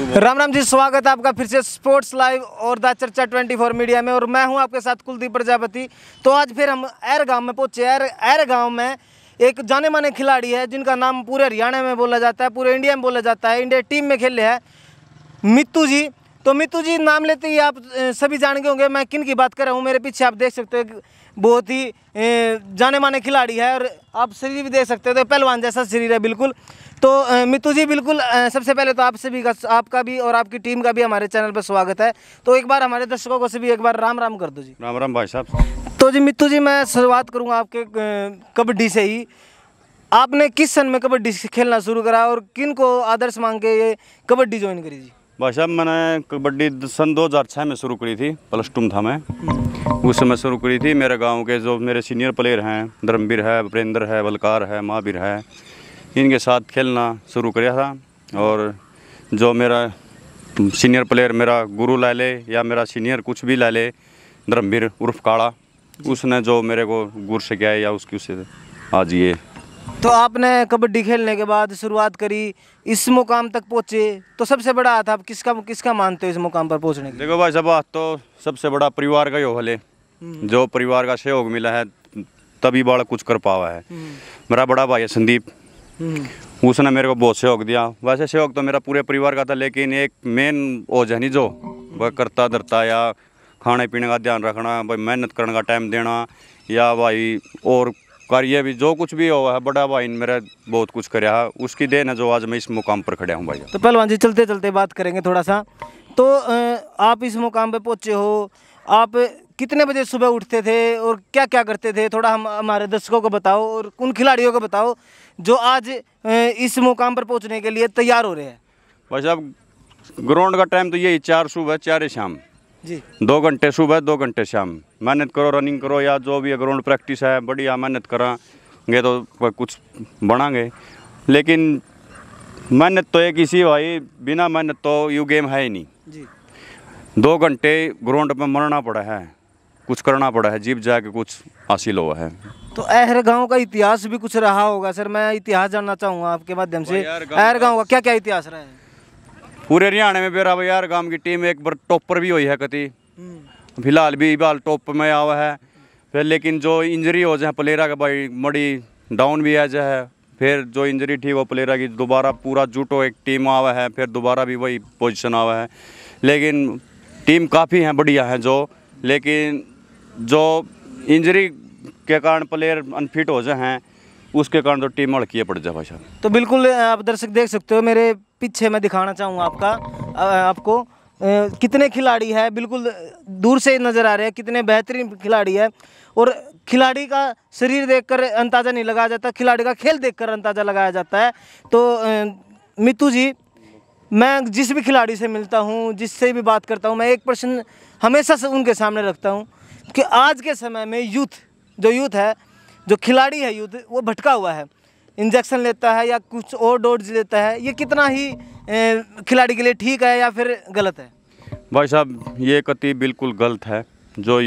राम राम जी स्वागत है आपका फिर से स्पोर्ट्स लाइव और द चर्चा फोर मीडिया में और मैं हूं आपके साथ कुलदीप प्रजापति तो आज फिर हम एर गांव में पहुंचे एर एर गांव में एक जाने माने खिलाड़ी है जिनका नाम पूरे हरियाणा में बोला जाता है पूरे इंडिया में बोला जाता है इंडिया टीम में खेले हैं मित्तू जी तो मित्तू जी नाम लेते ही आप सभी जान गए होंगे मैं किन की बात कर रहा हूँ मेरे पीछे आप देख सकते हो बहुत ही जाने माने खिलाड़ी है और आप शरीर भी देख सकते हो तो पहलवान जैसा शरीर है बिल्कुल तो मितू जी बिल्कुल सबसे पहले तो आपसे भी आपका भी और आपकी टीम का भी हमारे चैनल पर स्वागत है तो एक बार हमारे दर्शकों को से भी एक बार राम राम कर दो जी राम राम भाई साहब तो जी मितू जी मैं शुरुआत करूँगा आपके कबड्डी से ही आपने किस सन में कबड्डी खेलना शुरू करा और किन को आदर्श मांग के ये कबड्डी ज्वाइन करी जी भाई साहब मैंने कबड्डी सन 2006 में शुरू करी थी प्लस टू था मैं उस समय शुरू करी थी मेरे गांव के जो मेरे सीनियर प्लेयर हैं धर्मवीर है उपरेंद्र है बलकार है महावीर है इनके साथ खेलना शुरू किया था और जो मेरा सीनियर प्लेयर मेरा गुरु ला ले या मेरा सीनियर कुछ भी ला ले धर्मवीर उर्फ काड़ा उसने जो मेरे को गुर से किया या उसकी उससे आज ये तो आपने कबड्डी खेलने के बाद शुरुआत करी इस मुकाम तक पहुंचे तो सबसे बड़ा हाथ आप किसका किसका मानते हो इस मुकाम पर पहुंचने के देखो भाई सब तो सबसे बड़ा परिवार का ही हो हम्म। जो परिवार का सहयोग मिला है तभी बड़ा कुछ कर पावा है हम्म। मेरा बड़ा भाई है संदीप हम्म। उसने मेरे को बहुत सहयोग दिया वैसे सहयोग तो मेरा पूरे परिवार का था लेकिन एक मेन ओझनी जो वह करता धरता या खाने पीने का ध्यान रखना भाई मेहनत करने का टाइम देना या भाई और कार्य भी जो कुछ भी हुआ है बड़ा भाई ने मेरा बहुत कुछ कर है उसकी देन है जो आज मैं इस मुकाम पर खड़ा हूँ भाई तो पहलवान जी चलते चलते बात करेंगे थोड़ा सा तो आप इस मुकाम पर पहुँचे हो आप कितने बजे सुबह उठते थे और क्या क्या करते थे थोड़ा हम हमारे दर्शकों को बताओ और उन खिलाड़ियों को बताओ जो आज इस मुकाम पर पहुँचने के लिए तैयार हो रहे हैं भाई साहब ग्राउंड का टाइम तो यही चार सुबह चार शाम जी दो घंटे सुबह दो घंटे शाम मेहनत करो रनिंग करो या जो भी ग्राउंड प्रैक्टिस है बढ़िया मेहनत करांगे तो कुछ बनाएंगे लेकिन मेहनत तो एक इसी भाई बिना मेहनत तो यू गेम है ही नहीं जी दो घंटे ग्राउंड में मरना पड़ा है कुछ करना पड़ा है जीप जाके कुछ हासिल हुआ है तो अहर गांव का इतिहास भी कुछ रहा होगा सर मैं इतिहास जानना चाहूँगा आपके माध्यम से अहर गांव का क्या क्या इतिहास रहा है पूरे हरियाणा में बेरा बाजार गांव की टीम एक बार टॉपर भी हुई है कति हम्म। फिलहाल भी बाल टॉप में आवा है फिर लेकिन जो इंजरी हो जाए प्लेरा का भाई मड़ी डाउन भी आ जाए फिर जो इंजरी थी वो प्लेरा की दोबारा पूरा जुटो एक टीम आवा है फिर दोबारा भी वही पोजिशन आवा है लेकिन टीम काफ़ी है बढ़िया है जो लेकिन जो इंजरी के कारण प्लेयर अनफिट हो जाए हैं उसके कारण तो टीम अड़की पड़ जाए भाई साहब तो बिल्कुल आप दर्शक देख सकते हो मेरे पीछे मैं दिखाना चाहूँगा आपका आपको कितने खिलाड़ी है बिल्कुल दूर से नज़र आ रहे हैं कितने बेहतरीन खिलाड़ी है और खिलाड़ी का शरीर देखकर अंदाज़ा नहीं लगाया जाता खिलाड़ी का खेल देखकर अंदाज़ा लगाया जाता है तो मितू जी मैं जिस भी खिलाड़ी से मिलता हूँ जिससे भी बात करता हूँ मैं एक प्रश्न हमेशा से उनके सामने रखता हूँ कि आज के समय में यूथ जो यूथ है जो खिलाड़ी है यूथ वो भटका हुआ है इंजेक्शन लेता है या कुछ और डोज लेता है ये कितना ही खिलाड़ी के लिए ठीक है या फिर गलत है भाई साहब ये कति बिल्कुल गलत है जो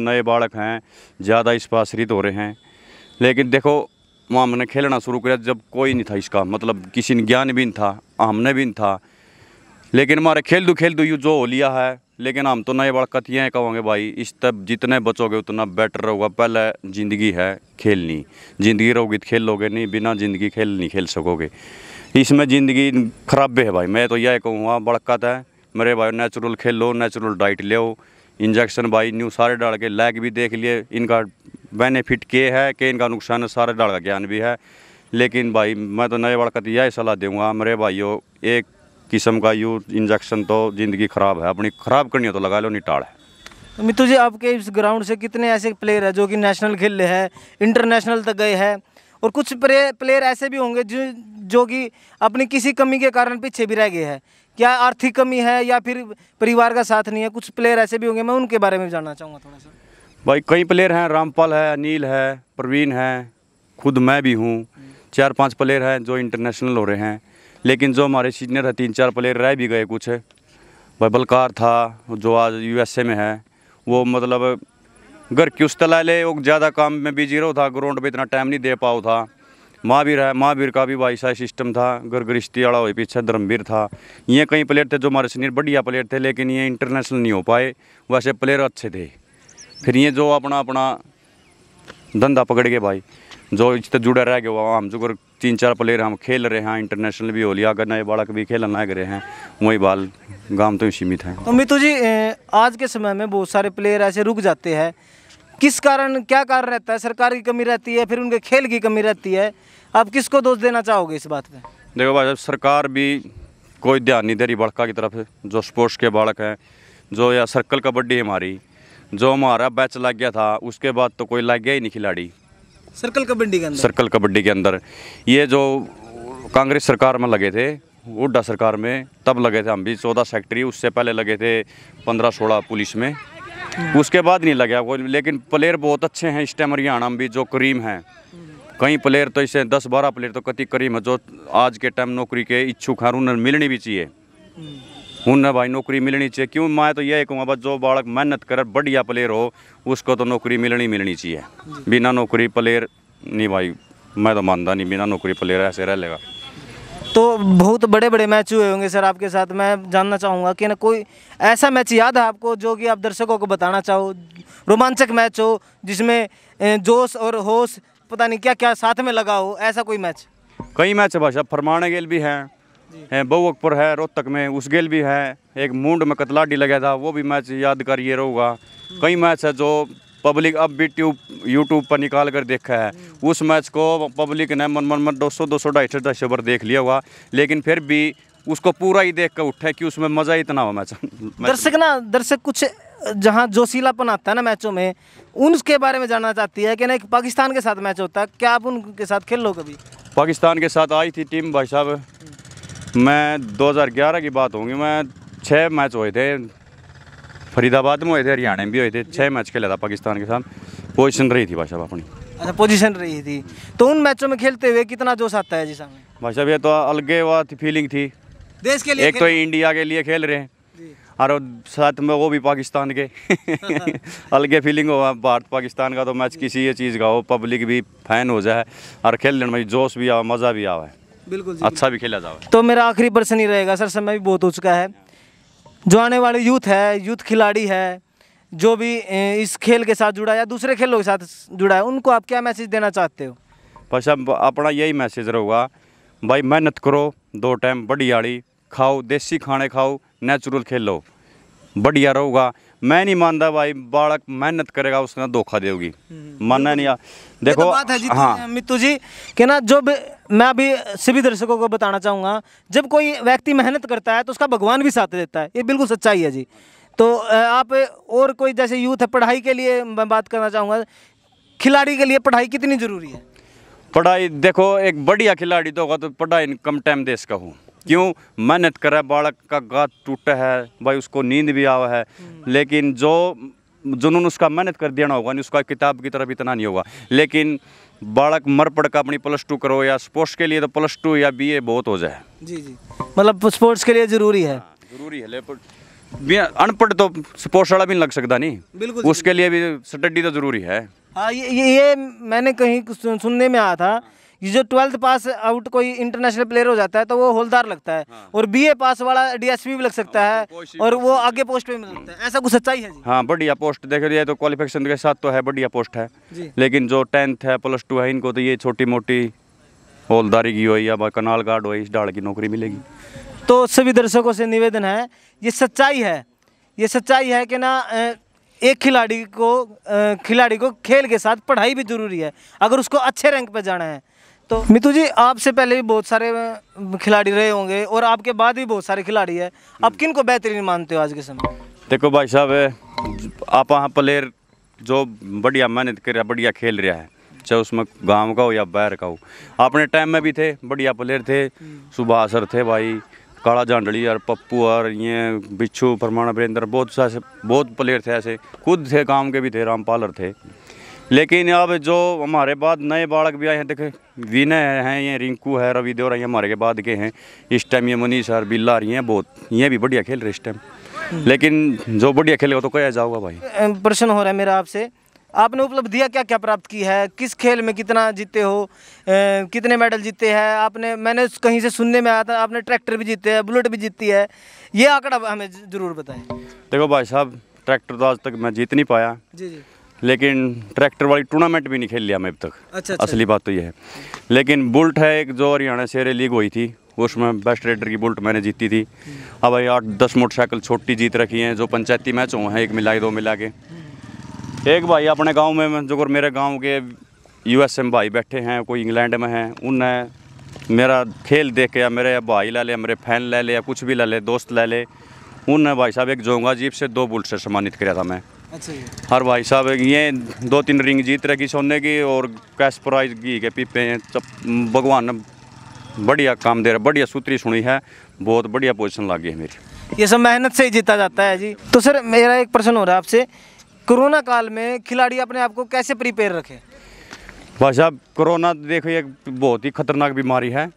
नए बाड़क हैं ज़्यादा इस पर आश्रित हो रहे हैं लेकिन देखो वहाँ हमने खेलना शुरू किया जब कोई नहीं था इसका मतलब किसी ने ज्ञान भी नहीं था हमने भी नहीं था लेकिन हमारे खेल दू खेल दू यू जो हो लिया है लेकिन हम तो नए बड़कतियाँ कहोगे भाई इस तब जितने बचोगे उतना बेटर होगा पहले ज़िंदगी है खेलनी ज़िंदगी रहोगी तो खेलोगे नहीं बिना ज़िंदगी खेल नहीं खेल सकोगे इसमें ज़िंदगी खराब है भाई मैं तो यह कहूँगा बड़कत है मेरे भाई नेचुरल खेल लो नेचुरल डाइट लो इंजेक्शन भाई न्यू सारे डाल के लैग भी देख लिए इनका बेनिफिट के है कि इनका नुकसान है सारे डाल का ज्ञान भी है लेकिन भाई मैं तो नए बड़कत यह सलाह दूँगा मेरे भाइयों एक किस्म का यू इंजेक्शन तो ज़िंदगी ख़राब है अपनी ख़राब करनी हो तो लगा लो निटाड़ है तो जी आपके इस ग्राउंड से कितने ऐसे प्लेयर हैं जो कि नेशनल खेल रहे हैं इंटरनेशनल तक गए हैं और कुछ प्लेयर ऐसे भी होंगे जो जो कि अपनी किसी कमी के कारण पीछे भी रह गए हैं क्या आर्थिक कमी है या फिर परिवार का साथ नहीं है कुछ प्लेयर ऐसे भी होंगे मैं उनके बारे में जानना चाहूँगा थोड़ा सा भाई कई प्लेयर हैं रामपाल है अनिल है प्रवीण है खुद मैं भी हूँ हम्म। चार पांच प्लेयर हैं जो इंटरनेशनल हो रहे हैं लेकिन जो हमारे सीनियर है तीन चार प्लेयर रह भी गए कुछ भाई बलकार था जो आज यूएसए में है वो मतलब घर की उस तलाले वो ज़्यादा काम में बिजी रहो था ग्राउंड पर इतना टाइम नहीं दे पाओ था महावीर है महावीर का भी भाई सा सिस्टम था घर गृष्टि वाला हुई पीछे धर्मवीर था ये कई प्लेयर थे जो हमारे सीनियर बढ़िया प्लेयर थे लेकिन ये इंटरनेशनल नहीं हो पाए वैसे प्लेयर अच्छे थे फिर ये जो अपना अपना धंधा पकड़ के भाई जो इससे जुड़े रह गए गया हम जो तीन चार प्लेयर हम खेल रहे हैं इंटरनेशनल भी होली अगर नए बालक भी खेल लग रहे हैं वही बाल गांव तो सीमित है तो मितु जी आज के समय में बहुत सारे प्लेयर ऐसे रुक जाते हैं किस कारण क्या कारण रहता है सरकार की कमी रहती है फिर उनके खेल की कमी रहती है आप किसको दोष देना चाहोगे इस बात पर देखो भाई सरकार भी कोई ध्यान नहीं दे रही बड़का की तरफ जो स्पोर्ट्स के बालक हैं जो या सर्कल कबड्डी हमारी जो हमारा बैच लग गया था उसके बाद तो कोई लग गया ही नहीं खिलाड़ी सर्कल कबड्डी के अंदर सर्कल कबड्डी के अंदर ये जो कांग्रेस सरकार में लगे थे उड्डा सरकार में तब लगे थे हम भी चौदह सेक्टरी उससे पहले लगे थे पंद्रह सोलह पुलिस में उसके बाद नहीं लगे कोई लेकिन प्लेयर बहुत अच्छे हैं इस टाइम हरियाणा में भी जो करीम हैं कई प्लेयर तो इसे दस बारह प्लेयर तो कति करीम है जो आज के टाइम नौकरी के इच्छुक हैं उन्हें मिलनी भी चाहिए उन्हें भाई नौकरी मिलनी चाहिए क्यों मैं तो यही कहूँगा बस जो बालक मेहनत कर बढ़िया प्लेयर हो उसको तो नौकरी मिलनी मिलनी चाहिए बिना नौकरी प्लेयर नहीं भाई मैं तो मानता नहीं बिना नौकरी प्लेयर ऐसे रह लेगा तो बहुत बड़े बड़े मैच हुए होंगे सर आपके साथ मैं जानना चाहूँगा कि ना कोई ऐसा मैच याद है आपको जो कि आप दर्शकों को बताना चाहो रोमांचक मैच हो जिसमें जोश और होश पता नहीं क्या क्या साथ में लगा हो ऐसा कोई मैच कई मैच है भाषा फरमाने गेल भी हैं है है रोहतक में उस गेल भी है एक मूड में कतलाडी लगा था वो भी मैच याद कर ये रहूँगा कई मैच है जो पब्लिक अब भी ट्यूब यूट्यूब पर निकाल कर देखा है उस मैच को पब्लिक ने मन मन मन दो सौ दो सौ ढाई सौ ढाई सौ बार देख लिया हुआ लेकिन फिर भी उसको पूरा ही देख कर उठे कि उसमें मज़ा इतना हो मैच दर्शक ना दर्शक कुछ जहाँ जोशीलापन आता है ना मैचों में उनके बारे में जानना चाहती है कि ना पाकिस्तान के साथ मैच होता है क्या आप उनके साथ खेल लो कभी पाकिस्तान के साथ आई थी टीम भाई साहब मैं 2011 की बात होगी मैं छः मैच हुए थे फरीदाबाद में हुए थे हरियाणा में भी हुए थे छः मैच खेला था पाकिस्तान के साथ पोजिशन रही थी भाषा अपनी अच्छा पोजीशन रही थी तो उन मैचों में खेलते हुए कितना जोश आता है जी सामने भाषा साहब ये तो अलगे बात फीलिंग थी देश के लिए एक तो इंडिया के लिए खेल रहे हैं और साथ में वो भी पाकिस्तान के अलगे फीलिंग हो भारत पाकिस्तान का तो मैच किसी ये चीज़ का हो पब्लिक भी फैन हो जाए और खेलने में जोश भी आवा मज़ा भी आवा है बिल्कुल जी, अच्छा भी खेला जाओ तो मेरा आखिरी प्रश्न ही रहेगा सर समय भी बहुत हो चुका है जो आने वाले यूथ है यूथ खिलाड़ी है जो भी इस खेल के साथ जुड़ा है दूसरे खेलों के साथ जुड़ा है उनको आप क्या मैसेज देना चाहते हो बस अपना यही मैसेज रहेगा भाई मेहनत करो दो टाइम बढ़िया खाओ देसी खाने खाओ नेचुरल खेलो बढ़िया रहूगा मैं नहीं मानता भाई बालक मेहनत करेगा उसने धोखा देगी हम्म। मानना नहीं तो देखो तो बात है जी हाँ तो मित्तू जी के ना जो मैं अभी सभी दर्शकों को बताना चाहूंगा जब कोई व्यक्ति मेहनत करता है तो उसका भगवान भी साथ देता है ये बिल्कुल सच्चाई है जी तो आप और कोई जैसे यूथ है पढ़ाई के लिए मैं बात करना चाहूँगा खिलाड़ी के लिए पढ़ाई कितनी ज़रूरी है पढ़ाई देखो एक बढ़िया खिलाड़ी तो होगा तो पढ़ाई कम टाइम देश का हूँ क्यों मेहनत करे बालक का गात टूटा है भाई उसको नींद भी आवा है हम्म। लेकिन जो जुनून उसका मेहनत कर देना होगा नहीं उसका किताब की तरफ इतना नहीं होगा लेकिन बालक मर पड़ का अपनी प्लस टू करो या स्पोर्ट्स के लिए तो प्लस टू या बीए बहुत हो जाए जी जी मतलब स्पोर्ट्स के लिए ज़रूरी है हाँ, ज़रूरी है अनपढ़ तो स्पोर्ट्स वाला भी नहीं लग सकता नहीं बिल्कुल उसके लिए भी स्टडी तो ज़रूरी है हाँ ये ये मैंने कहीं सुनने में आया था जो ट्वेल्थ पास आउट कोई इंटरनेशनल प्लेयर हो जाता है तो वो होलदार लगता है हाँ। और बीए पास वाला डीएसपी भी लग सकता हाँ, है और वो आगे पोस्ट पे भी है ऐसा कुछ सच्चाई है जी हाँ बढ़िया पोस्ट देख रही है तो क्वालिफिकेशन के साथ तो है बढ़िया पोस्ट है लेकिन जो टेंथ है प्लस टू है इनको तो ये छोटी मोटी होलदारी की हो या कनाल गार्ड हो इस डाल की नौकरी मिलेगी तो सभी दर्शकों से निवेदन है ये सच्चाई है ये सच्चाई है कि ना एक खिलाड़ी को खिलाड़ी को खेल के साथ पढ़ाई भी ज़रूरी है अगर उसको अच्छे रैंक पर जाना है तो मितू जी आपसे पहले भी बहुत सारे खिलाड़ी रहे होंगे और आपके बाद भी बहुत सारे खिलाड़ी है आप किन को बेहतरीन मानते हो आज के समय देखो भाई साहब आप प्लेयर जो बढ़िया मेहनत कर रहा बढ़िया खेल रहा है चाहे उसमें गांव का हो या बाहर का हो अपने टाइम में भी थे बढ़िया प्लेयर थे सुबह असर थे भाई काला जांडली और पप्पू और ये बिच्छू परमाणा वीरेंद्र बहुत सारे बहुत प्लेयर थे ऐसे खुद थे गांव के भी थे रामपालर थे लेकिन अब जो हमारे बाद नए बालक भी आए हैं देखे विनय हैं ये रिंकू है रवि देवर ये हमारे के बाद के हैं इस टाइम ये मनीष और बिल्ला रही हैं बहुत ये भी बढ़िया खेल रहे इस टाइम लेकिन जो बढ़िया खेलेगा तो कहा जाऊंगा भाई प्रश्न हो रहा है मेरा आपसे आपने उपलब्धियाँ क्या क्या प्राप्त की है किस खेल में कितना जीते हो ए, कितने मेडल जीते हैं आपने मैंने कहीं से सुनने में आया था आपने ट्रैक्टर भी जीते हैं बुलेट भी जीती है ये आंकड़ा हमें ज़रूर बताएं देखो भाई साहब ट्रैक्टर तो आज तक मैं जीत नहीं पाया जी जी लेकिन ट्रैक्टर वाली टूर्नामेंट भी नहीं खेल लिया मैं अब तक अच्छा, अच्छा असली बात तो ये है लेकिन बुल्ट है एक जो हरियाणा शेर लीग हुई थी उसमें बेस्ट रेडर की बुल्ट मैंने जीती थी अब भाई आठ दस मोटरसाइकिल छोटी जीत रखी हैं जो पंचायती मैच हुए हैं एक मिला दो मिला के एक भाई अपने गाँव में जो मेरे गाँव के यू में भाई बैठे हैं कोई इंग्लैंड में हैं उनने मेरा खेल देख के या मेरे भाई ला ले मेरे फैन ले ले या कुछ भी ला ले दोस्त ला ले उनने भाई साहब एक जोंगा जीप से दो बुल्ट से सम्मानित किया था मैं अच्छा हर भाई साहब ये दो तीन रिंग जीत रखी सोने की और कैश प्राइज घी के पीपे हैं भगवान ने बढ़िया काम दे रहा बढ़िया सूत्री सुनी है बहुत बढ़िया पोजिशन लागी है मेरी ये सब मेहनत से ही जीता जाता है जी तो सर मेरा एक प्रश्न हो रहा है आपसे कोरोना काल में खिलाड़ी अपने आप को कैसे प्रिपेयर रखे भाई साहब कोरोना देखो एक बहुत ही खतरनाक बीमारी है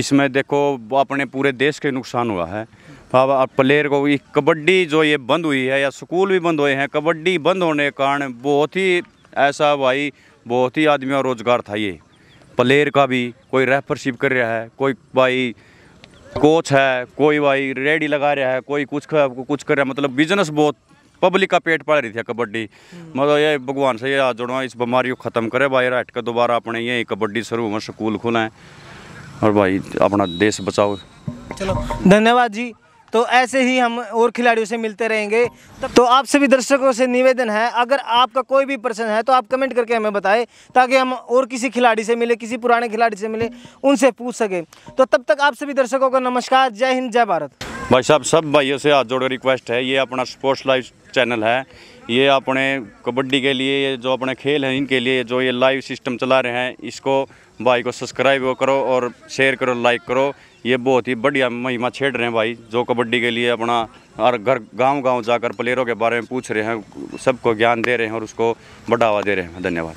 इसमें देखो अपने पूरे देश के नुकसान हुआ है अब प्लेयर को ये कबड्डी जो ये बंद हुई है या स्कूल भी बंद हुए हैं कबड्डी बंद होने के कारण बहुत ही ऐसा भाई बहुत ही आदमी और रोज़गार था ये प्लेयर का भी कोई रेफरशिप कर रहा है कोई भाई कोच है कोई भाई रेडी लगा रहा है कोई कुछ कुछ कर रहा है मतलब बिजनेस बहुत पब्लिक का पेट पड़ रही थी कबड्डी हम्म। मतलब ये भगवान से ये हाथ जोड़वा इस बीमारी को ख़त्म करे भाई हट कर दोबारा अपने ये कबड्डी शुरू में स्कूल खुलाएँ और भाई अपना देश बचाओ चलो धन्यवाद जी तो ऐसे ही हम और खिलाड़ियों से मिलते रहेंगे तो आप सभी दर्शकों से निवेदन है अगर आपका कोई भी प्रश्न है तो आप कमेंट करके हमें बताएं ताकि हम और किसी खिलाड़ी से मिले किसी पुराने खिलाड़ी से मिले उनसे पूछ सके तो तब तक आप सभी दर्शकों को नमस्कार जय हिंद जय भारत भाई साहब सब भाइयों से हाथ जोड़ रिक्वेस्ट है ये अपना स्पोर्ट्स लाइव चैनल है ये अपने कबड्डी के लिए ये जो अपने खेल हैं इनके लिए जो ये लाइव सिस्टम चला रहे हैं इसको भाई को सब्सक्राइब करो और शेयर करो लाइक करो ये बहुत ही बढ़िया महिमा छेड़ रहे हैं भाई जो कबड्डी के लिए अपना हर घर गांव गांव जाकर प्लेयरों के बारे में पूछ रहे हैं सबको ज्ञान दे रहे हैं और उसको बढ़ावा दे रहे हैं धन्यवाद